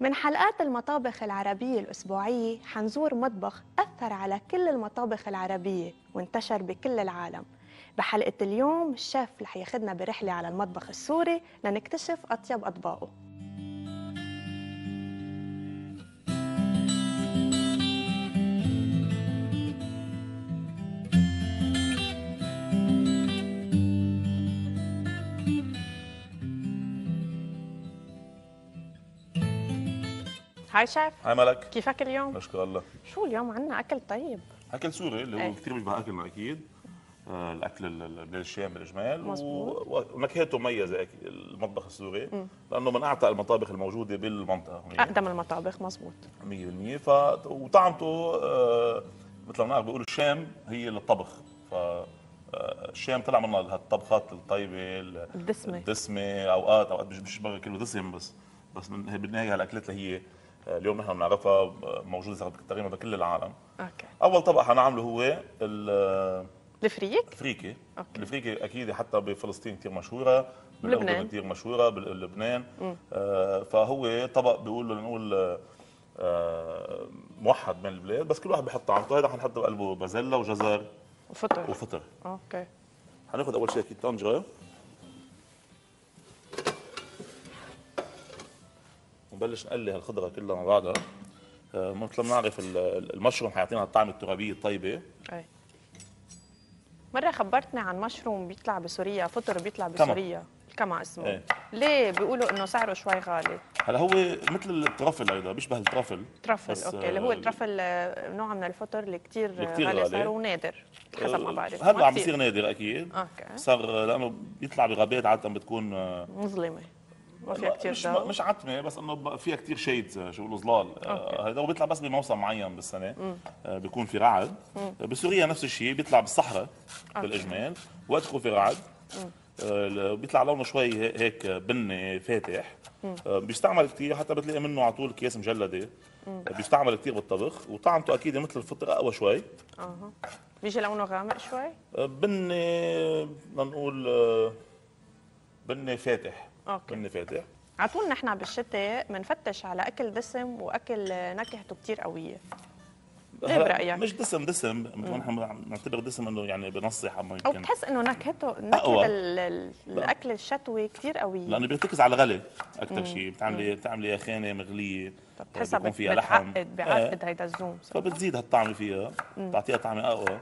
من حلقات المطابخ العربية الأسبوعية حنزور مطبخ أثر على كل المطابخ العربية وانتشر بكل العالم بحلقة اليوم الشيف رح ياخدنا برحلة على المطبخ السوري لنكتشف أطيب أطباقه هاي شيف هاي ملك كيفك اليوم؟ نشكر الله شو اليوم عندنا اكل طيب اكل سوري اللي هو ايه. كثير بيشبه اكلنا اكيد آه، الاكل الاكل للشام بالاجمال ونكهته مميزه المطبخ السوري م. لانه من اعتق المطابخ الموجوده بالمنطقه هنا يعني. اقدم المطابخ مزبوط 100% ف وطعمته آه مثل ما بيقولوا الشام هي للطبخ ف آه، الشام طلع منها هالطبخات الطيبه الدسمه الدسمه اوقات اوقات مش كله دسم بس بس بالنهايه هالاكلات اللي هي اليوم نحن بنعرفها موجوده تقريبا بكل العالم اوكي اول طبق حنعمله هو الفريك الفريكي أوكي. الفريكي اكيد حتى بفلسطين كثير مشهوره بلبنان كثير مشهوره بلبنان آه فهو طبق بيقول نقول آه موحد بين البلاد بس كل واحد بحط طعمته هذا حنحط بقلبه بازيلا وجزر وفطر وفطر اوكي حناخذ اول شيء اكيد طنجره نبلش نقلي هالخضره كلها مع بعضها مثل آه، ما بنعرف المشروم حيعطينا الطعم الترابيه الطيبه اي مره خبرتني عن مشروم بيطلع بسوريا فطر بيطلع بسوريا كما اسمه ايه. ليه بيقولوا انه سعره شوي غالي هلا هو مثل الترافل هيدا بيشبه الترافل ترافل اوكي اللي هو آه، الترافل آه، نوع من الفطر اللي كثير غالي, غالي صار ونادر حسب ما بعرف هلا عم بيصير نادر اكيد اوكي صار لانه بيطلع بغابات عاده بتكون مظلمه ما فيها كثير مش, مش عتمه بس انه فيها كثير شيد آه، بيقولوا ظلال هيدا آه، بيطلع بس بموسم معين بالسنه آه بيكون في رعد آه بسوريا نفس الشيء بيطلع بالصحراء بالاجمال وقت يكون في رعد آه بيطلع لونه شوي هيك بني فاتح آه بيستعمل كثير حتى بتلاقي منه على طول اكياس مجلده مم. آه، بيستعمل كثير بالطبخ وطعمته اكيد مثل الفطر اقوى شوي اها بيجي لونه غامق شوي بني بدنا نقول بني فاتح اوكي فاتح على طول نحن بالشتاء بنفتش على اكل دسم واكل نكهته كثير قويه ايه برايك؟ مش دسم دسم نحن نعتبر دسم انه يعني بنصح حما يمكن او بتحس انه نكهته نكهه الاكل الشتوي كثير قويه لانه بيرتكز على الغلي اكثر شيء بتعملي بتعملي خانه مغليه آه، بتحسها بيكون فيها لحم بتعقد بيعقد إيه. هيدا الزوم فبتزيد هالطعمه فيها بتعطيها طعمه اقوى